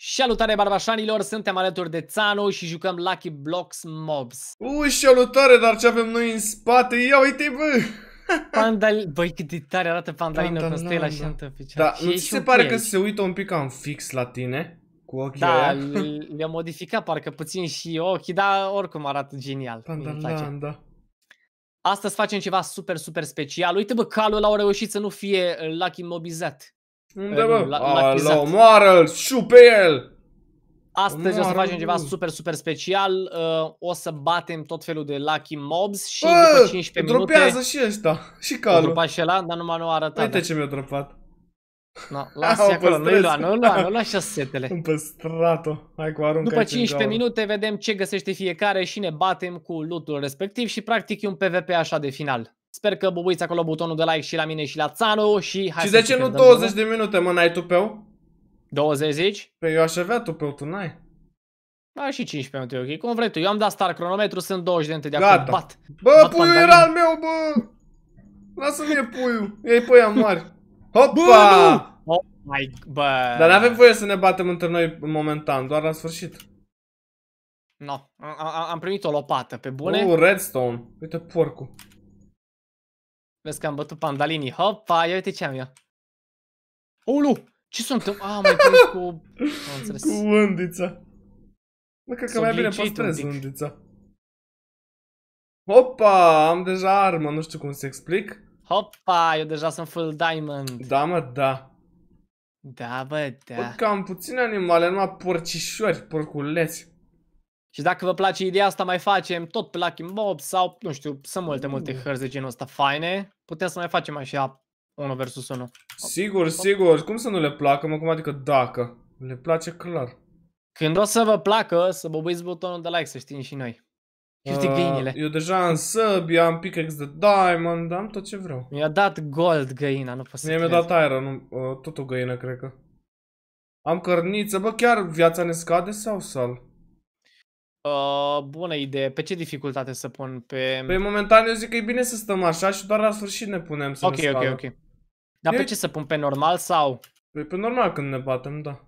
Salutare barbașanilor, suntem alături de Țanu și jucăm Lucky Blocks Mobs. Uuu, salutare, dar ce avem noi în spate? Ia uite, bă! Pandal... Băi, cât de tare arată Pandalino Costela da. da, și Antăpicea. Da, nu ți se pare că se uită un pic cam fix la tine? Cu ochii Da, le-a modificat parcă puțin și ochii, dar oricum arată genial. Pandalanda. Da. Astăzi facem ceva super, super special. Uite bă, calul l-au reușit să nu fie uh, Lucky mobizat. Unde, bă? Alo, moară-l! pe el! Astăzi o să facem ceva super, super special. Uh, o să batem tot felul de Lucky Mobs și după 15 minute... dropează și ăsta. Și calul. Dropa și ăla, dar numai nu a arătat. Uite ce mi-a dropat. No, lasă acolo, nu-i lua, nu-i lua, nu-i lua și setele. Un păstrat-o. Hai cu arunca După 15 minute vedem ce găsește fiecare și ne batem cu lootul respectiv și practic e un PvP așa de final. Sper că băbuiți acolo butonul de like și la mine și la Țanu și hai Și de ce nu 20 de minute, mă, n-ai tupeu? 20 zici? Păi eu aș avea tupeu, tu n-ai. Da, și 15 minute, ok. Cum vrei tu, eu am dat star cronometru, sunt 20 de minute de Gata. bat. Bă, bat puiul pantalin. era al meu, bă! Lasă-mi puiul, ei puia ea mari. Hopa! Bă, Oh my, bă. Dar n-avem voie să ne batem între noi momentan, doar la sfârșit. No, am, am primit o lopată, pe bune. Uh, redstone. Uite porcul. Vezi că am bătut pandalinii. Hopa, ia uite ce am eu. Ulu! Ce sunt? Ah, mai prins cu... Am Cu undița. Mă, cred că mai bine păstrez undița. Hopa, am deja armă, nu știu cum să explic. Hopa, eu deja sunt full diamond. Da, mă, da. Da, bă, da. Bă, am puține animale, numai porcișori, porculeți. Și dacă vă place ideea asta, mai facem tot pe Lucky Mob sau, nu știu, sunt multe, multe mm. hărți de genul ăsta faine. Putem să mai facem așa 1 versus 1. Sigur, sigur. Cum să nu le placă, mă? Cum adică dacă? Le place clar. Când o să vă placă, să băbuiți butonul de like, să știm și noi. Și știi uh, găinile. Eu deja am sub, eu am pickaxe de diamond, am tot ce vreau. Mi-a dat gold găina, nu pot să Mi-a dat iron, nu, uh, tot o găină, cred că. Am cărniță, bă, chiar viața ne scade sau sal? Uh, bună idee. Pe ce dificultate să pun? Pe... Păi momentan eu zic că e bine să stăm așa și doar la sfârșit ne punem să Ok, ne ok, ok. Dar e... pe ce să pun? Pe normal sau? Păi pe normal când ne batem, da.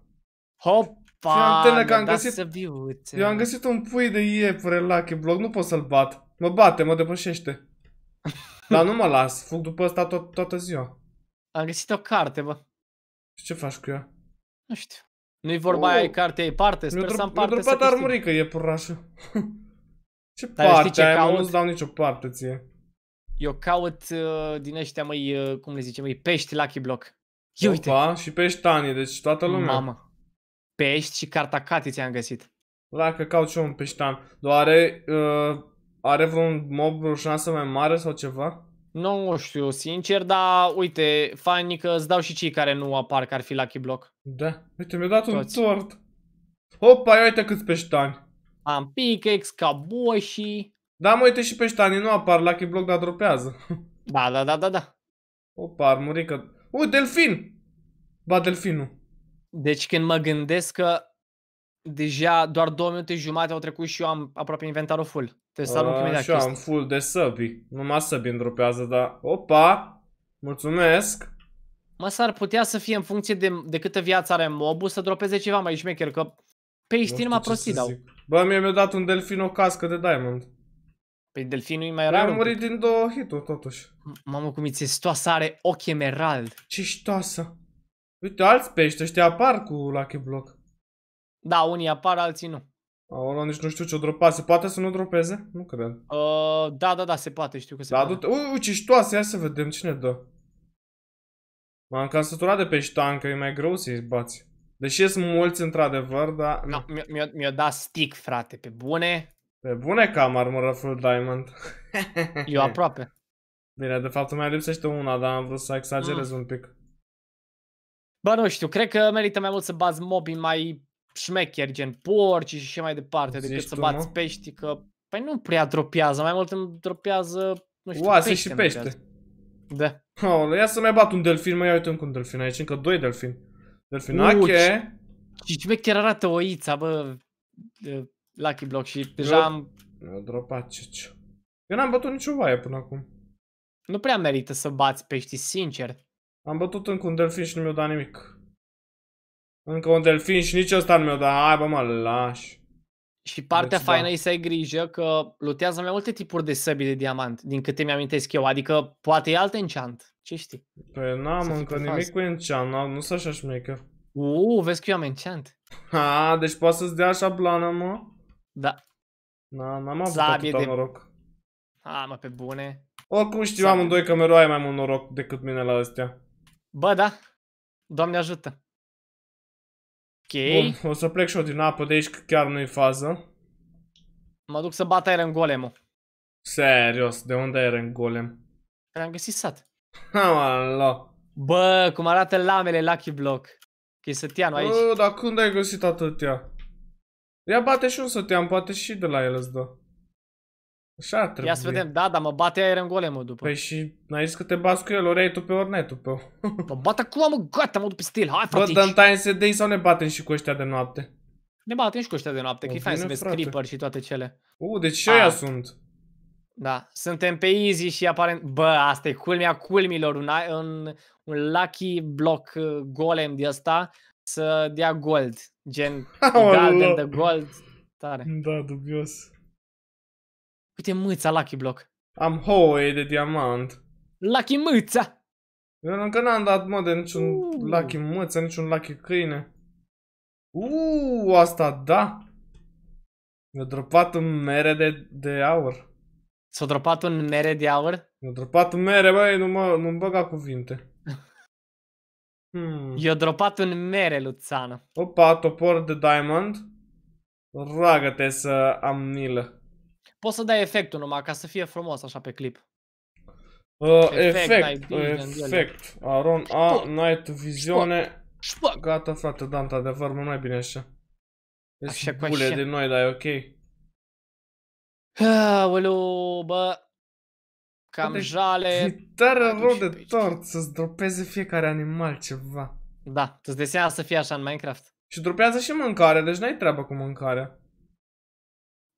Hopa! ne am găsit... Să viuțe. Eu am găsit un pui de iepure la bloc, nu pot să-l bat. Mă bate, mă depășește. Dar nu mă las, fug după asta tot, toată ziua. Am găsit o carte, bă. Și ce faci cu ea? Nu știu. Nu-i vorba oh. aia, e oh. cartea, e parte. Sper să am parte să ar muri că e purașul. ce Dar parte ce aia? Nu-ți dau nicio parte ție. Eu caut uh, din ăștia, măi, uh, cum le zicem, măi, pești Lucky Block. Ia uite. și pești Tani, deci toată lumea. Mamă. Pești și Cati ți-am găsit. Dacă caut și eu un peștan. Doar are, uh, are vreun mob vreo șansă mai mare sau ceva? Nu știu, sincer, dar uite, fain că îți dau și cei care nu apar, că ar fi Lucky Block. Da, uite, mi-a dat Toți. un tort. Opa, ia uite câți peștani. Am pickaxe, caboșii. Da, mă, uite și peștanii nu apar, Lucky Block, dar dropează. Da, da, da, da, da. Opa, armurică. Ui, delfin! Ba, delfinul. Deci când mă gândesc că deja doar două minute jumate au trecut și eu am aproape inventarul full. Te salut uh, imediat. Așa, am full de săbi. Numai săbi îmi dar... Opa! Mulțumesc! Mă, s-ar putea să fie în funcție de, de câtă viață are mobul să dropeze ceva mai șmecher, că pe ești numai prostii dau. Bă, mie mi-a dat un delfin o cască de diamond. Păi delfinul e mai rar. Am murit din două hituri, totuși. Mamă, cum e stoasă, are ochi emerald. Ce ștoasă! Uite, alți pești ăștia apar cu Lucky Block. Da, unii apar, alții nu. Aola, nici nu știu ce-o dropa. Se poate să nu dropeze? Nu cred. Uh, da, da, da, se poate, știu că se da, poate. Ui, ce ștoasă, ia să vedem cine dă. M-am cam săturat de pe ștancă, e mai greu să-i bați. Deși sunt mulți într-adevăr, dar... No, mi-a mi dat stick, frate, pe bune. Pe bune că am armură full diamond. Eu aproape. Bine, de fapt mai lipsește una, dar am vrut să exagerez mm. un pic. Bă, nu știu, cred că merită mai mult să bați mobii mai șmecheri gen porci și așa mai departe, Zici decât tu, să bați nu? pești, că păi nu prea dropează, mai mult îmi dropează, nu știu, Oase pește și pește. Da. Aole, ia să mai bat un delfin, mai uite încă un delfin aici, încă doi delfini. Delfinache. Și ce chiar arată oița, bă, Lucky Block și deja eu, am... Eu dropat ce Eu n-am bătut nicio vaie până acum. Nu prea merită să bați pești, sincer. Am bătut încă un delfin și nu mi-a dat nimic. Încă un delfin și nici ăsta al meu, dar hai bă mă, lași. Și partea deci, da. faină da. e să ai grijă că lutează mai multe tipuri de săbi de diamant, din câte mi-amintesc eu, adică poate e alt enchant, ce știi? Păi n-am încă nimic cu enchant, nu sunt așa șmecher. Uuu, vezi că eu am enchant. Ha, deci poate să-ți dea așa blană, mă? Da. Na, n-am avut atâta de... noroc. Ha, mă, pe bune. Oricum știu Sabie. amândoi că mereu ai mai mult noroc decât mine la astea. Bă, da. Doamne ajută. Bun, o să plec și eu din apă de aici, că chiar nu-i fază. Mă duc să bat în golem Serios, de unde în Golem? L-am găsit sat. Ha, Bă, cum arată lamele Lucky Block. Că e sătianul aici. Bă, dar când ai găsit atâtea? Ia bate și un sătian, poate și de la el îți dă. Așa trebuie. Ia să vedem, da, dar mă bate Iron Golemul după. Păi și n-ai zis că te bați cu el, ori ai tu pe tu pe Mă bat acum, mă, gata, mă duc pe stil, hai frate. Bă, dăm time SD sau ne batem și cu ăștia de noapte? Ne batem și cu ăștia de noapte, că e fain să vezi creeper și toate cele. U, deci și ăia ah. sunt. Da, suntem pe easy și aparent... Bă, asta e culmea culmilor, un, un, un lucky block uh, golem de asta să dea gold, gen golden de gold, tare. Da, dubios. Uite mâța Lucky Block. Am hoe de diamant. Lucky mâța! Eu încă n-am dat, mă, de niciun uh. Lucky mâță, niciun Lucky câine. Uuu, asta da! Mi-a dropat un mere de, de aur. S-a dropat un mere de aur? Mi-a dropat un mere, băi, nu mă, nu-mi băga cuvinte. Hmm. I-a dropat un mere, Luțana. Opa, topor de diamond. Roagă-te să am milă. Poți să dai efectul numai ca să fie frumos așa pe clip. Uh, efect, efect, Aron A, Night Vizione. Gata frate, da, de adevăr mă mai bine așa. cu așa. de noi, dar e ok. Aoleu, bă. Cam de jale. Tare rău de tort să-ți dropeze fiecare animal ceva. Da, tu-ți să fie așa în Minecraft. Și dropează și mâncare, deci n-ai treabă cu mâncarea.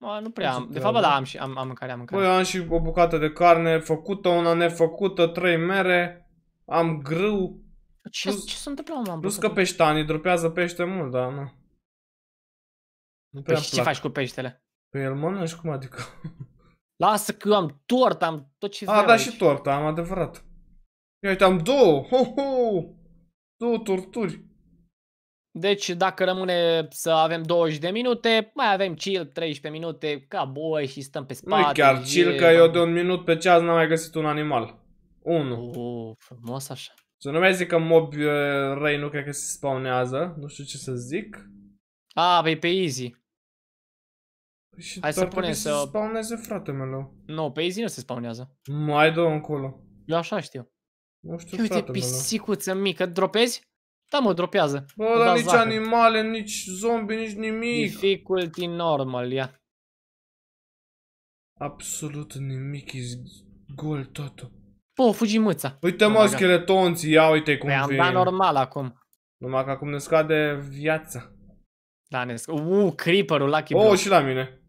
Mă, nu prea deci am. De da, fapt, da. da, am și am, am mâncare, am mâncare. Băi, am și o bucată de carne făcută, una nefăcută, trei mere, am grâu. Ce, plus, ce se întâmplă, mă, Plus că peștanii dropează pește mult, dar nu. Nu păi și ce faci cu peștele? Păi el mănânci, cum adică? Lasă că eu am tort, am tot ce A, da, aici. și tort, am adevărat. Eu uite, am două, ho, ho, două torturi. Deci dacă rămâne să avem 20 de minute, mai avem chill 13 minute, ca boi și stăm pe spate. Nu chiar chill, e... că eu de un minut pe ceas n-am mai găsit un animal. Unu. frumos așa. Să nu mai zic că mob uh, răi nu cred că se spawnează, nu știu ce să zic. A, ah, păi pe pe easy. Păi și Hai să punem să... Se spawneze, frate meu. Nu, pe easy nu se spawnează. Mai dă încolo. Eu așa știu. Nu știu, Ia, uite, pisicuță mică, dropezi? Da, mă, dropează. Bă, dar nici zahăr. animale, nici zombi, nici nimic. Difficulty normal, ia. Absolut nimic, e gol totul. Po, fugi mâța. Uite mă, scheletonții, ia uite cum păi am dat normal acum. Numai că acum ne scade viața. Da, ne scade. Uuu, creeper-ul, Lucky Oh, și la mine.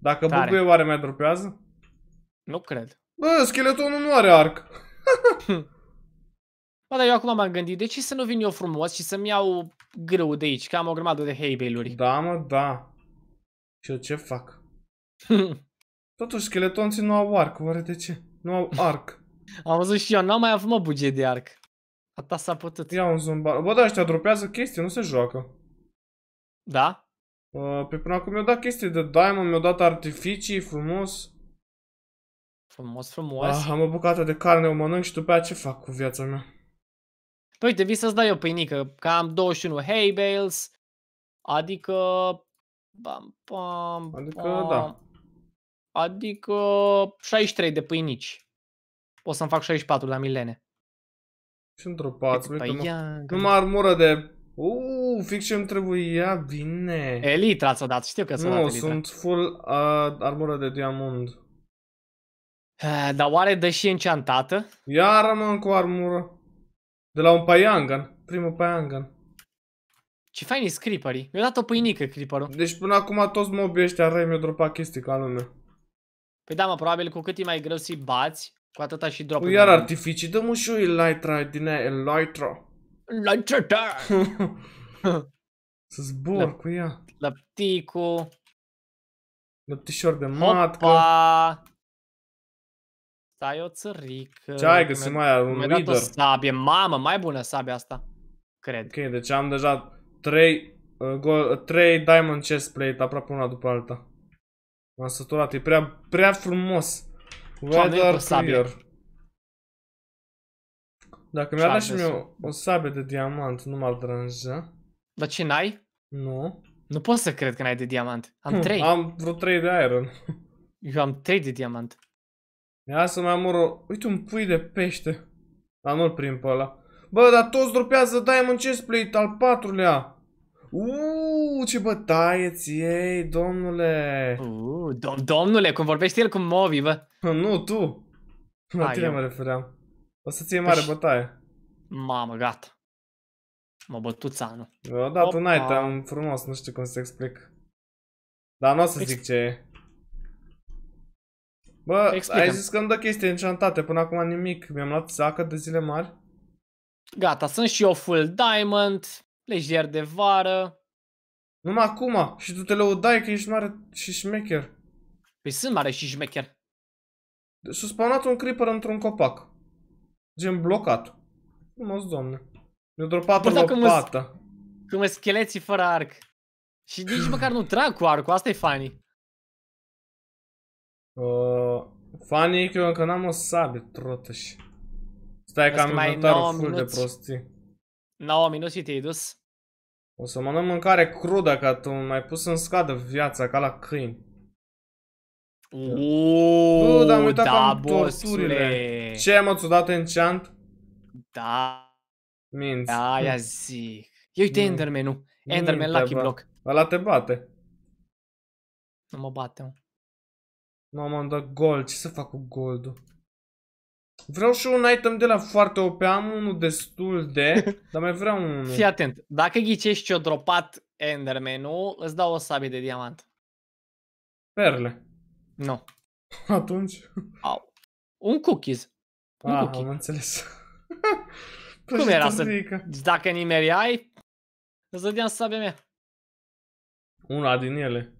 Dacă bubuie, oare mai dropează? Nu cred. Bă, scheletonul nu are arc. Bă, dar eu acum m-am gândit, de ce să nu vin eu frumos și să-mi iau grâu de aici, că am o grămadă de haybale-uri. Da, mă, da. Și eu ce fac? Totuși, scheletonții nu au arc, oare de ce? Nu au arc. am văzut și eu, n-am mai avut, mă, buget de arc. Ata s-a putut. Ia un zumbar. Bă, da, ăștia dropează chestii, nu se joacă. Da? Uh, pe până acum mi-au dat chestii de diamond, mi-au dat artificii, frumos. Frumos, frumos. Ah, am o bucată de carne, o mănânc și după aceea ce fac cu viața mea? Păi uite, vii să-ți dai o pâinică, că am 21 hay bales, adică... Bam, bam, bam, adică, da. Adică 63 de pâinici. O să-mi fac 64 la milene. Și într-o pață, uite, păi mă, numai armură de... Uuu, fix ce-mi trebuia, bine. Elitra ți-o dat, știu că ți-o dat Nu, sunt full uh, armură de diamond. Eh, dar oare dă și enchantată? Iară mă cu armură. De la un paiangan. Primul paiangan. Ce fain e scripării. Mi-a dat o pâinică creeperul. Deci până acum toți mobii ăștia răi mi-au dropat chestii ca lume. Păi da, mă, probabil cu cât e mai greu să-i bați, cu atâta și drop. Păi iar artificii, dă-mă și eu Elytra din aia, Elytra. Elytra, da! Să zbor Lăp cu ea. Lăpticul. Lăptișor de matcă. Stai o țărică. Ce ai găsit mai un leader? mi a dat o sabie, mamă, mai bună sabia asta. Cred. Ok, deci am deja 3, uh, go, 3 uh, diamond chest plate aproape una după alta. M-am săturat, e prea, prea frumos. Weather clear. Dacă mi a dat și mie o sabie de diamant, nu m-ar deranja. Dar ce n-ai? Nu. Nu pot să cred că n-ai de diamant. Am 3. Hm, am vreo 3 de iron. Eu am 3 de diamant. Ia să mai o... Uite un pui de pește. Dar nu-l prim pe ăla. Bă, dar toți dropează Diamond Chest Plate al patrulea. Uuu, ce bătaie ți domnule. Uuu, dom domnule, cum vorbești el cu Movi, bă. nu, tu. La tine mă refeream. O să ție mare păi bătaie. Mamă, gata. M-a bătut țanul. Eu, da, tu n-ai, te-am frumos, nu știu cum să explic. Dar nu o să păi zic ce e. Bă, ai zis că îmi dă chestii enchantate, până acum nimic. Mi-am luat sacă de zile mari. Gata, sunt și eu full diamond, lejer de vară. Numai acum, și tu te lăudai că ești mare și șmecher. Păi sunt mare și șmecher. S-a spawnat un creeper într-un copac. Gen blocat. Frumos, doamne. Mi-a dropat o lopată. Cum e scheleții fără arc. Și nici măcar nu trag cu arcul, asta e funny. Uh, fanii că eu încă n-am o sabie, trotăși. Stai că am inventar full de prostii. 9 minute și te-ai dus. O să mănânc mâncare crudă, că tu mai pus în scadă viața, ca la câini. Uuuu, Da am uitat da, torturile. Ce mă, ți-o dat enchant? Da. Minți. Da, ia hmm. zi. Ia uite hmm. Enderman-ul. Enderman, Lucky Block. Ăla te bate. Nu mă bate, mă. Mamă, am dat gold. Ce să fac cu goldul? Vreau și un item de la foarte OP. Am unul destul de, dar mai vreau unul. Fii atent. Dacă ghicești ce-o dropat Enderman-ul, îți dau o sabie de diamant. Perle. Nu. Atunci? Au. Un cookies. Un ah, cookie. am înțeles. Cum era să... Zică. Dacă nimeriai, îți dădeam sabia mea. Una din ele.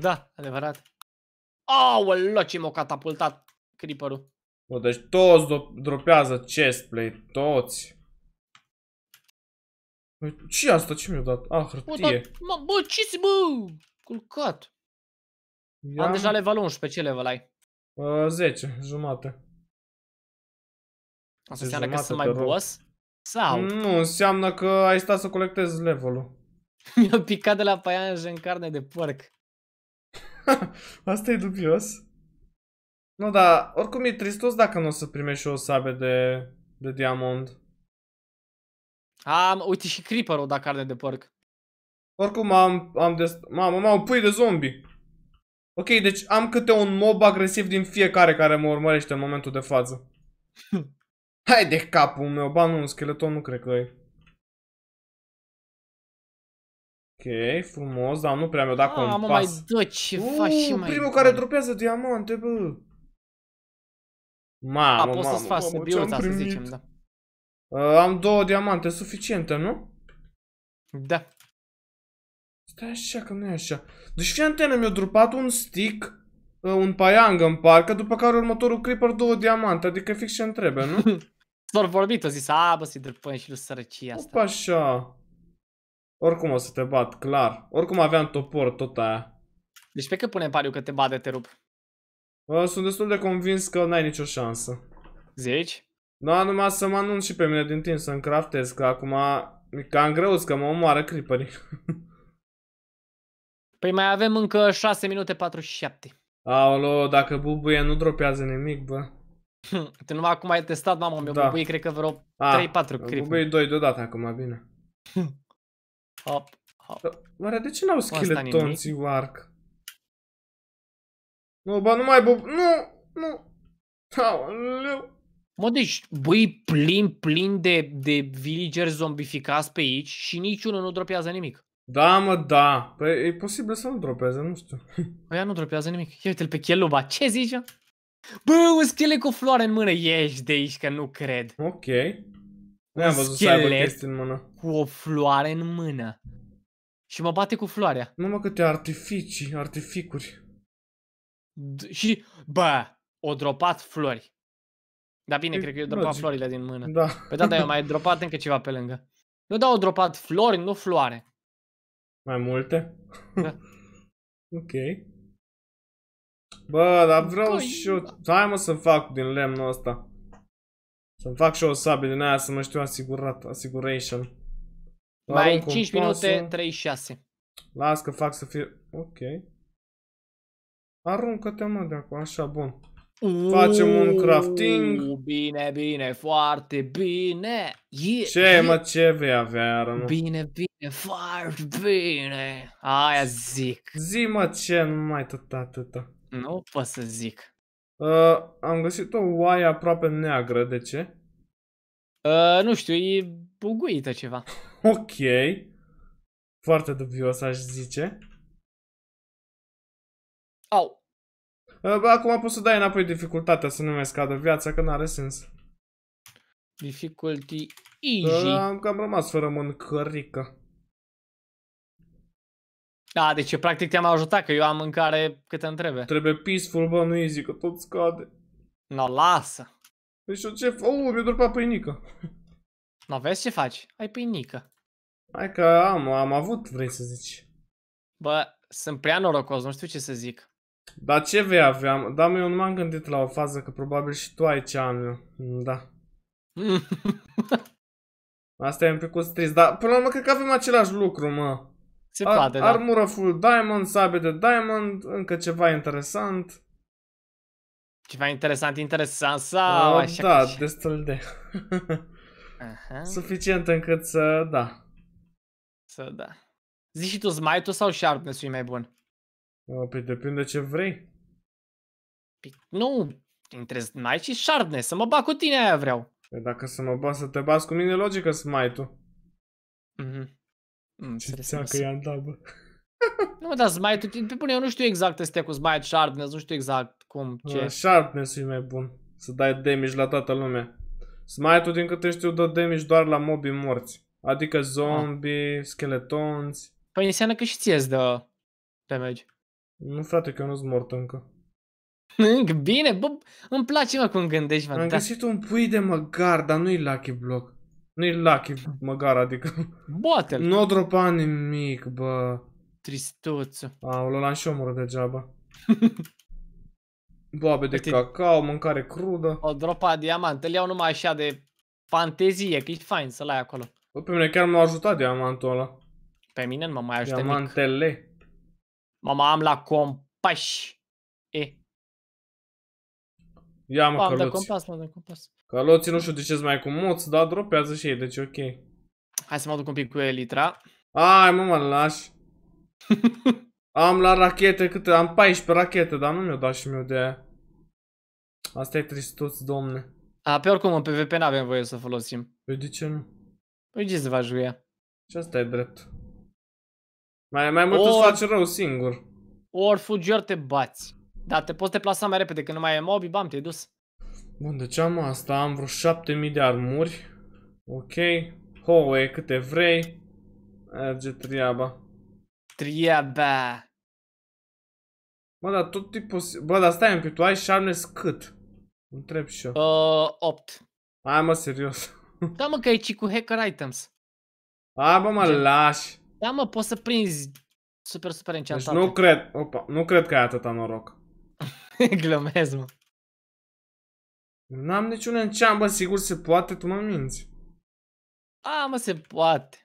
da, adevărat. Aoleo, ce m a catapultat creeperul. Bă, deci toți dropează chestplay, toți. Bă, păi, ce asta? Ce mi-a dat? Ah, hârtie. Bă, bă, ce ți bă? Culcat. Am deja level 11, ce level ai? Bă, 10, jumate. Asta înseamnă că sunt mai boss? Sau? Nu, înseamnă că ai stat să colectezi level-ul. Mi-a picat de la paianjă în carne de porc. Asta e dubios. Nu, dar oricum e tristos dacă nu o să primești o sabie de, de diamond. Am, uite și creeper dacă arde de porc. Oricum am, am de, Mamă, mamă, pui de zombie. Ok, deci am câte un mob agresiv din fiecare care mă urmărește în momentul de față. Hai de capul meu, ba nu, un scheleton nu cred că e. frumos, dar nu prea mi-o dat un pas. mai dă ce Uuu, faci și mai... primul care dropează diamante, bă. Mamă, mamă, mamă, să-ți faci să zicem, da. Uh, am două diamante, suficiente, nu? Da. Stai așa, că nu e așa. Deci fii antenă, mi-a dropat un stick, uh, un paiang în parcă, după care următorul creeper două diamante, adică fix ce-mi trebuie, nu? S-au vorbit, au zis, a, bă, să-i drăpăm și lui sărăcia asta. Opa, așa. Oricum o să te bat, clar. Oricum aveam topor, tot aia. Deci pe că punem pariu că te bade, te rup. Bă, sunt destul de convins că n-ai nicio șansă. Zici? Da, numai să mă anunț și pe mine din timp să-mi craftez, că acum e cam greu că mă omoară creeperii. păi mai avem încă 6 minute 47. Aolo, dacă bubuie nu dropează nimic, bă. Hm, tu numai acum ai testat, mamă, mi-o da. bubuie, cred că vreo 3-4 creeperii. Bubuie 2 deodată acum, bine. Hop, hop. Oare de ce n-au skeletonții warc? Nu, ba, nu mai bub... Nu, nu. Aoleu. Mă, deci, băi, plin, plin de, de villager zombificați pe aici și niciunul nu dropează nimic. Da, mă, da. Păi e posibil să nu dropeze, nu știu. Aia păi nu dropează nimic. Ia uite-l pe Cheluba. Ce zici, Bă, un cu floare în mână. Ești de aici, că nu cred. Ok. Nu am văzut să aibă chestii în mână. cu o floare în mână. Și mă bate cu floarea. Nu mă câte artificii, artificuri. D- și, bă, o dropat flori. Dar bine, e, cred că eu dropat florile din mână. Da. Pe data eu mai dropat încă ceva pe lângă. Nu dau o dropat flori, nu floare. Mai multe? Da. ok. Bă, dar vreau Bă, păi, și eu... Da. Hai mă să fac din lemnul ăsta. Să-mi fac și o sabie din aia să mă știu asigurat, asiguration. Mai 5 minute, 36. Las că fac să fie... Ok. Aruncă-te mă de acolo, așa, bun. Facem un crafting. Bine, bine, foarte bine. Yeah, ce, yeah. mă, ce vei avea, rămă? Bine, bine, foarte bine. Aia zic. Zi, mă, ce, nu mai tot atâta. Nu pot să zic. Uh, am găsit o oaie aproape neagră, de ce? Uh, nu știu, e buguită ceva. ok. Foarte dubios, aș zice. Au. Uh, acum poți să dai înapoi dificultatea să nu mai scadă viața, că n-are sens. Difficulty uh, easy. Uh, am cam rămas fără mâncărică. A, deci practic te-am ajutat, că eu am mâncare cât te trebuie. Trebuie peaceful, bă, nu easy, că tot scade. No, lasă. Deci păi eu ce... Oh, mi-a durpat pâinică. No, vezi ce faci? Ai pâinică. Hai că am, am avut, vrei să zici. Bă, sunt prea norocos, nu știu ce să zic. Dar ce vei avea? Da, eu nu m-am gândit la o fază că probabil și tu ai ce am eu. Mm, da. Asta e un pic stris, dar până la urmă cred că avem același lucru, mă. Se Ar poate, da. Armură full diamond, sabie de diamond, încă ceva interesant. Ceva interesant, interesant sau uh, așa Da, așa. destul de. Aha. Suficient încât să, da. Să da. Zici și tu smite sau sharpness e mai bun? Uh, păi depinde ce vrei. P- păi, nu, între smite și sharpness, să mă bag cu tine aia vreau. Păi dacă să mă bag, să te bați cu mine, logică smite-ul. Mhm. Ce și ți că e Nu dar smite pe bune, eu nu știu exact este cu smite, sharpness, nu știu exact cum, ce. Uh, sharpness e mai bun, să dai damage la toată lumea. Smite-ul, din câte știu, dă damage doar la mobi morți. Adică ah. zombie, uh. skeletonți. Păi înseamnă că și ție îți dă damage. Nu, frate, că eu nu-s mort încă. Bine, bă, îmi place, mă, cum gândești, mă. Am da. găsit un pui de măgar, dar nu-i Lucky Block. Nu-i lucky măgar, adică... Boate-l! Nu dropa nimic, bă! Tristuță! Aoleu, l-am și omoră degeaba. Boabe de cacao, mâncare crudă. O dropa diamant, îl iau numai așa de fantezie, că e fain să-l ai acolo. Bă, pe mine chiar m-a ajutat diamantul ăla. Pe mine nu mă mai ajută Diamantele. Mic. Mama, am la compași. E. Ia mă, Am de compas, mă, de compas. Căloții nu știu de ce mai cu moț, dar dropează și ei, deci ok. Hai să mă duc un pic cu Elitra. Ai, mă, mă lași. am la rachete câte? Am 14 rachete, dar nu mi-o dat și mi-o de aia. Asta e tristuț, domne. A, pe oricum, în PvP n-avem voie să folosim. Păi de ce nu? Păi ce se va juia? Și asta e drept. Mai, mai mult îți faci rău singur. Ori fugi, ori te bați. Dar te poți deplasa mai repede, când nu mai e mobi, bam, te-ai dus. Bun, deci am asta, am vreo 7000 de armuri. Ok. Howe, câte vrei. Merge triaba. Triaba. Bă, dar tot tipul... Bă, dar stai un pic, tu ai sharpness cât? Întreb și eu. Uh, 8. Hai mă, serios. Da mă, că e cu hacker items. A, bă, mă, Gen... lași. Da mă, poți să prinzi super, super deci enchantate. Deci nu cred, opa, nu cred că ai atâta noroc. Glumez, mă. N-am niciun înceam, bă, sigur se poate, tu mă minți. A, mă, se poate.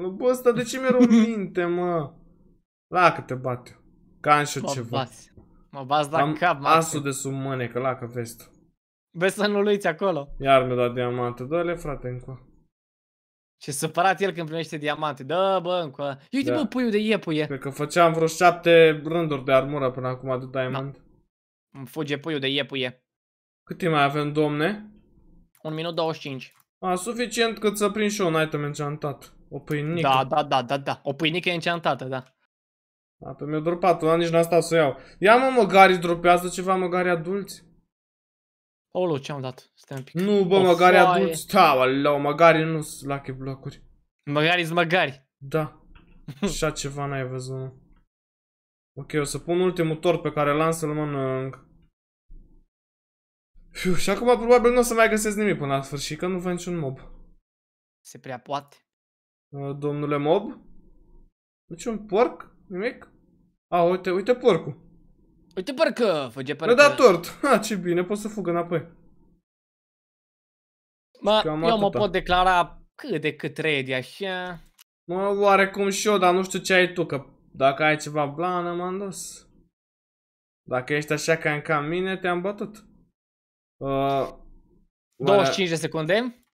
Nu, bă, ăsta de ce mi-e minte, mă? La că te bate. Ca în și ceva. Bați. Mă bați la cap, mă. asul de sub mânecă, la că vezi tu. Vezi să nu-l uiți acolo. Iar mi-a dat diamante. Dă-le, frate, încă. Ce supărat el când primește diamante. Dă, bă, încă. Uite, da. bă, puiul de iepuie. Cred că făceam vreo șapte rânduri de armură până acum de diamant. Da. Îmi fuge puiul de iepuie. Cât timp mai avem, domne? Un minut 25. A, suficient cât să prind și un item enchantat. O pâinică. Da, da, da, da, da. O pâinică enchantată, da. Da, pe mi-a dropat una, nici n-a stat să o iau. Ia mă măgari dropează ceva măgari adulți. Olu, ce-am dat? Stai un pic. Nu, bă, o măgari foaie. adulți. Da, alau, măgari nu sunt lucky blocuri. Măgari sunt măgari. Da. Așa ceva n-ai văzut, mă. Ok, o să pun ultimul tort pe care l-am să-l mănânc. Fiu, și acum probabil nu o să mai găsesc nimic până la sfârșit, că nu văd niciun mob. Se prea poate. Uh, domnule mob? Niciun porc? Nimic? A, ah, uite, uite porcul. Uite parcă, făge porcă. da tort. Ha, ce bine, pot să fugă înapoi. Mă, eu atâta. mă pot declara cât de cât ready, așa. Mă, oarecum și eu, dar nu știu ce ai tu, că dacă ai ceva blană, m-am dus. Dacă ești așa ca în mine, te-am bătut. Uh, 25 de secunde.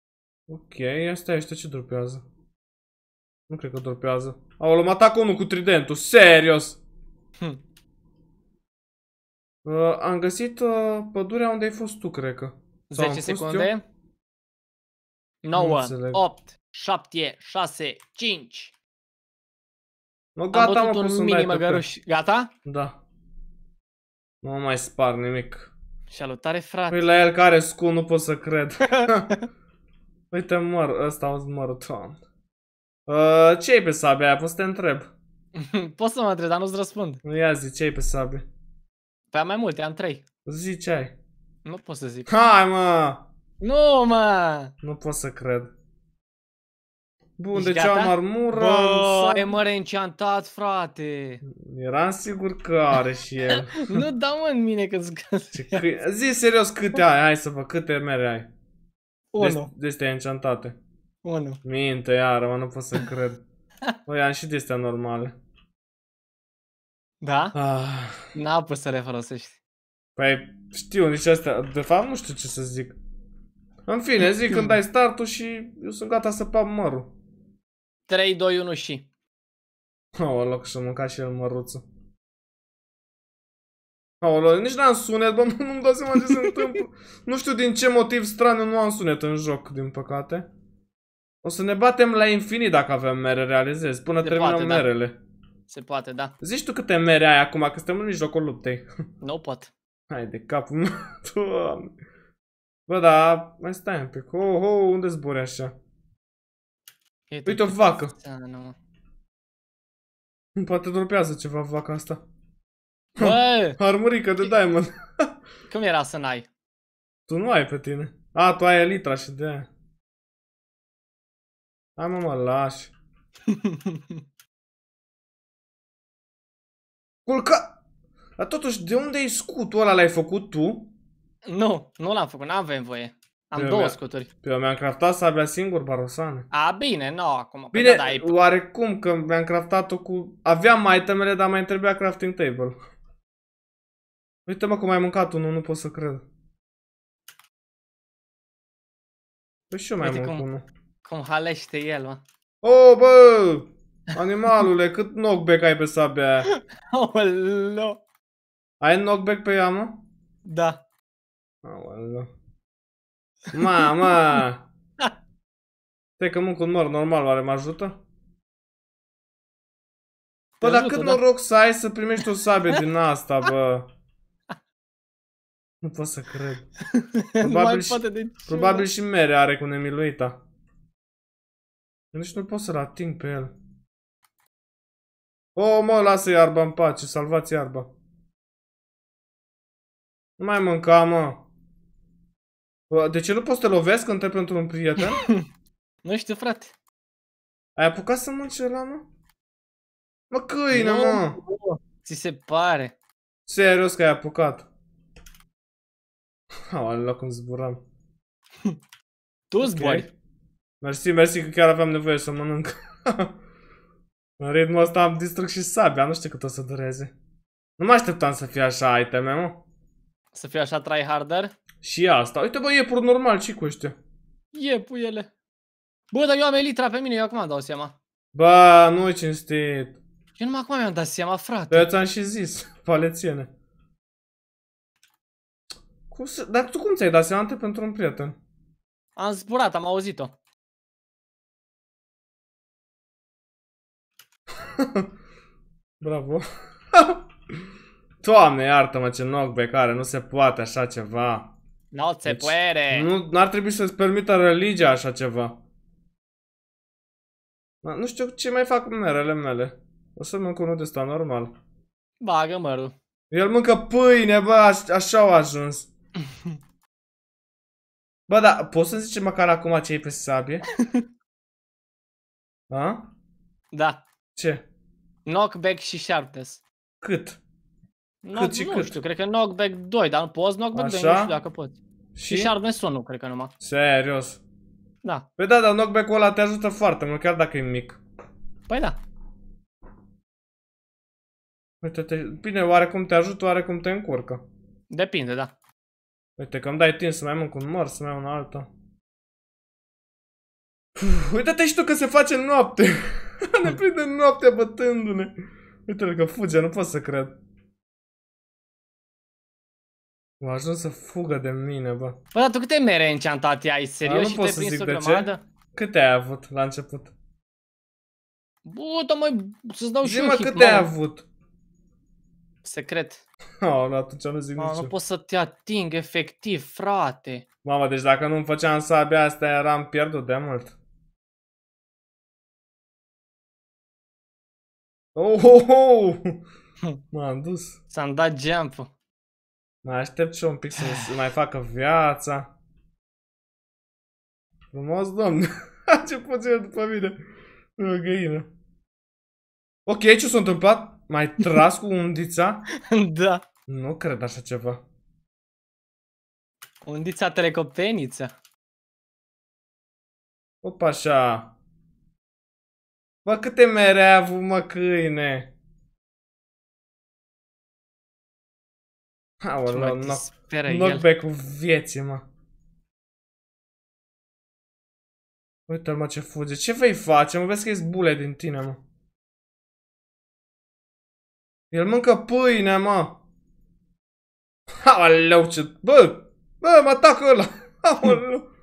Ok, asta este ce dropează? Nu cred că dropează. Au luat atac unul cu tridentul, serios! Hm. Uh, am găsit uh, pădurea unde ai fost tu, cred că. 10 secunde. Eu? 9, 8, 7, 6, 5. Mă, gata, am bătut mă, un mini măgăruș. Gata? Da. Nu mai spar nimic. Salutare, frate. Păi la el care scu, nu pot să cred. Uite, măr, ăsta o măr, Uh, ce e pe sabia aia? Poți să te întreb. Poți să mă întreb, dar nu-ți răspund. Ia zi, ce e pe sabie? Păi am mai multe, am trei. Zi ce ai. Nu pot să zic. Hai, mă! Nu, mă! Nu pot să cred. Bun, deci ce am armură, Bă, am... mă reînceantat, frate. Eram sigur că are și el. nu da mă în mine că câ... Zi serios câte ai, hai să fac câte mere ai. Unu. Deci te enchantate. Unu. Minte, iară, mă, nu pot să cred. Păi am și de normale. Da? Ah. n pus să le folosești. Păi știu, nici astea, de fapt nu știu ce să zic. În fine, zic când dai startul și eu sunt gata să pap mărul. 3, 2, 1 și. O, loc și-a mâncat și el măruță. Aolo, nici n-am sunet, bă, nu-mi dau seama ce se întâmplă. nu știu din ce motiv straniu nu am sunet în joc, din păcate. O să ne batem la infinit dacă avem mere, realizez, până se terminăm poate, da. merele. Da. Se poate, da. Zici tu câte mere ai acum, că suntem în mijlocul luptei. Nu pot. Hai de capul meu, doamne. Bă, da, mai stai un pic. Oh, oh, unde zbori așa? E Uite o vacă. Nu Poate dropează ceva vaca asta. Bă! de diamond. Cum era să n-ai? Tu nu ai pe tine. A, tu ai elitra și de aia. Hai mă, mă, lași. Culca! Dar totuși, de unde ai scutul ăla l-ai făcut tu? Nu, nu l-am făcut, n-avem voie. Am pe două scuturi. Pe eu mi-am craftat sabia singur, Barosane. A, bine, nu, acum. Păi bine, da, dai. oarecum, că mi-am craftat-o cu... Aveam itemele, dar mai trebuia crafting table. Uite mă cum ai mâncat unul, nu pot să cred. Păi și eu mai Uite mult cum, unul. cum halește el, mă. Oh, bă! Animalule, cât knockback ai pe sabia aia? Aoleo! Ai knockback pe ea, mă? Da. Aoleo. Mama! Stai că un mor normal, oare mă ajută? Bă, dar cât da. noroc să ai să primești o sabie din asta, bă? Nu pot să cred. Probabil, și, probabil și mere are cu nemiluita. Nici deci nu pot să-l ating pe el. O, oh, mă, lasă iarba în pace, salvați iarba. Nu mai mânca, mă. De ce nu poți să te lovesc? Întreb pentru un prieten. nu știu, frate. Ai apucat să mânci ăla, mă? Mă, câine, nu, mă! Nu. Ți se pare. Serios că ai apucat. Aolea, cum zburam. tu okay. zbori. Mersi, mersi că chiar aveam nevoie să mănânc. În ritmul ăsta am distrug și sabia, nu știu cât o să dureze. Nu mă așteptam să fie așa iteme, mă. Să fie așa try harder? Și asta. Uite, bă, iepuri normal, și cu ăștia. Iepuiele. Bă, dar eu am elitra pe mine, eu acum dau seama. Ba, nu e cinstit. Eu numai acum mi-am dat seama, frate. Eu ți-am și zis, palețiene. Cum să... Dar tu cum ți-ai dat seama pentru un prieten? Am zburat, am auzit-o. Bravo. Doamne, iartă-mă ce knockback are, nu se poate așa ceva. No se deci, puede. Nu ar trebui să-ți permită religia așa ceva. nu știu ce mai fac merele mele. O să mănânc unul de ăsta normal. Bagă mărul. El mâncă pâine, bă, așa au ajuns. Bă, dar poți să-mi zice măcar acum ce e pe sabie? A? Da. Ce? Knockback și sharpness. Cât? Nu, cât și nu cât? știu, cred că knockback 2, dar nu poți knockback 2, nu știu dacă poți. Și, sharpness arme nu cred că numai. Serios? Da. Păi da, dar knockback-ul ăla te ajută foarte mult, chiar dacă e mic. Păi da. Uite, te... bine, oarecum te ajută, oarecum te încurcă. Depinde, da. Uite că îmi dai timp să mai mânc un măr, să mai un altă. Uite-te și tu că se face noapte. ne prinde noaptea bătându-ne. Uite-l că fuge, nu pot să cred. M-a ajuns să fugă de mine, bă. Bă, dar tu câte mere înceantate ai? Serios da, și te-ai prins o grămadă? Câte ai avut la început? Bă, da, mai să-ți dau și eu câte ai avut? Secret. Oh, nu, atunci nu zic Oh, nicio. nu pot să te ating efectiv, frate. Mama, deci dacă nu-mi făceam sabia asta, eram pierdut de mult. Oh, oh, oh! M-am dus. S-am dat jump -ul. Mai aștept și un pic să mai facă viața. Frumos, domn. A început el după mine. O găină. Ok, ce s-a întâmplat? Mai tras cu undița? da. Nu cred așa ceva. Undița telecopteniță. Opa așa. Bă, câte mere ai avut, mă, câine? Aoleu, knock, knockback-ul vieții, mă. Uite-l, mă, ce fuge. Ce vei face? Mă, vezi că ies bule din tine, mă. El mâncă pâine, mă. Aoleu, ce... Bă, bă, mă atacă ăla. Aoleu.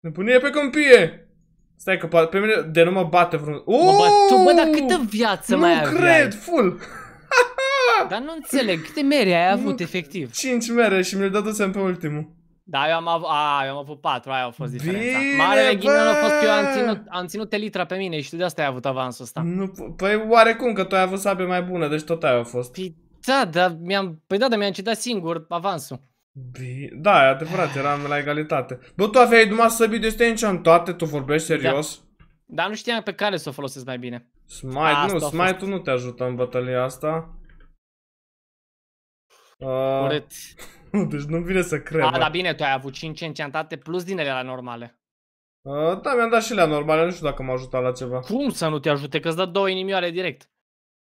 Nebunie pe câmpie. Stai că pe mine de nu mă bate vreun... Uuuu! Mă bat tu, mă, dar câtă viață mai avea? Nu cred, full. Dar nu înțeleg, câte mere ai avut efectiv? 5 mere și mi dat dădusem pe ultimul. Da, eu am avut, a, eu am avut 4, aia a fost diferența. Bine, Marele ghinion a fost că eu am ținut, am ținut elitra pe mine și tu de asta ai avut avansul ăsta. Nu, păi oarecum că tu ai avut sabie mai bună, deci tot aia a fost. Păi da, dar mi-am, păi da, dar mi-am citat singur avansul. Bine. Da, e adevărat, eram la egalitate. Bă, tu aveai numai săbii de stai toate, tu vorbești da. serios? Da. Dar nu știam pe care să o folosesc mai bine. Smite, asta nu, smite-ul nu te ajută în bătălia asta. Uh, Urât. Deci nu vine să cred. A, dar bine, tu ai avut 5 enchantate plus din ele la normale. Uh, da, mi-am dat și la normale, nu știu dacă m-a ajutat la ceva. Cum să nu te ajute, că îți dă două inimioare direct.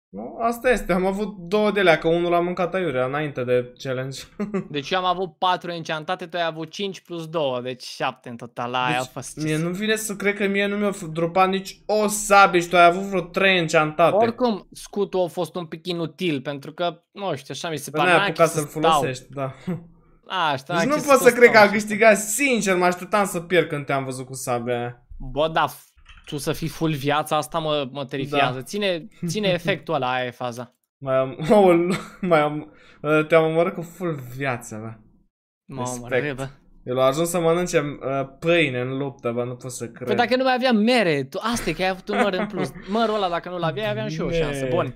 Nu? Asta este, am avut două de alea, că unul l-am mâncat aiurea înainte de challenge. Deci eu am avut patru enchantate, tu ai avut 5 plus 2, deci 7 în total, la deci, aia a fost... Mie nu vine să cred că mie nu mi-a dropat nici o sabie și tu ai avut vreo 3 enchantate. Oricum, scutul a fost un pic inutil, pentru că, nu știu, așa mi se pare... N-ai apucat să-l folosești, da. A, așa, deci nu pot să cred că a câștigat, sincer, mă așteptam să pierd când te-am văzut cu sabia Bă, da, tu să fii full viața, asta mă, mă terifiază. Da. Ține, ține efectul ăla, aia e faza. Mai am, oh, mai am, uh, te-am omorât cu full viața, bă. Mă omorât, el a ajuns să mănânce uh, pâine în luptă, bă, nu pot să păi cred. Păi dacă nu mai aveam mere, tu, asta e că ai avut un măr în plus. Mărul ăla, dacă nu-l aveai, aveam și eu o șansă. Bun.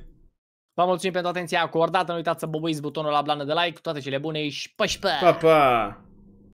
Vă mulțumim pentru atenția acordată, nu uitați să bubuiți butonul la blană de like, toate cele bune și pășpă! Pa, pa!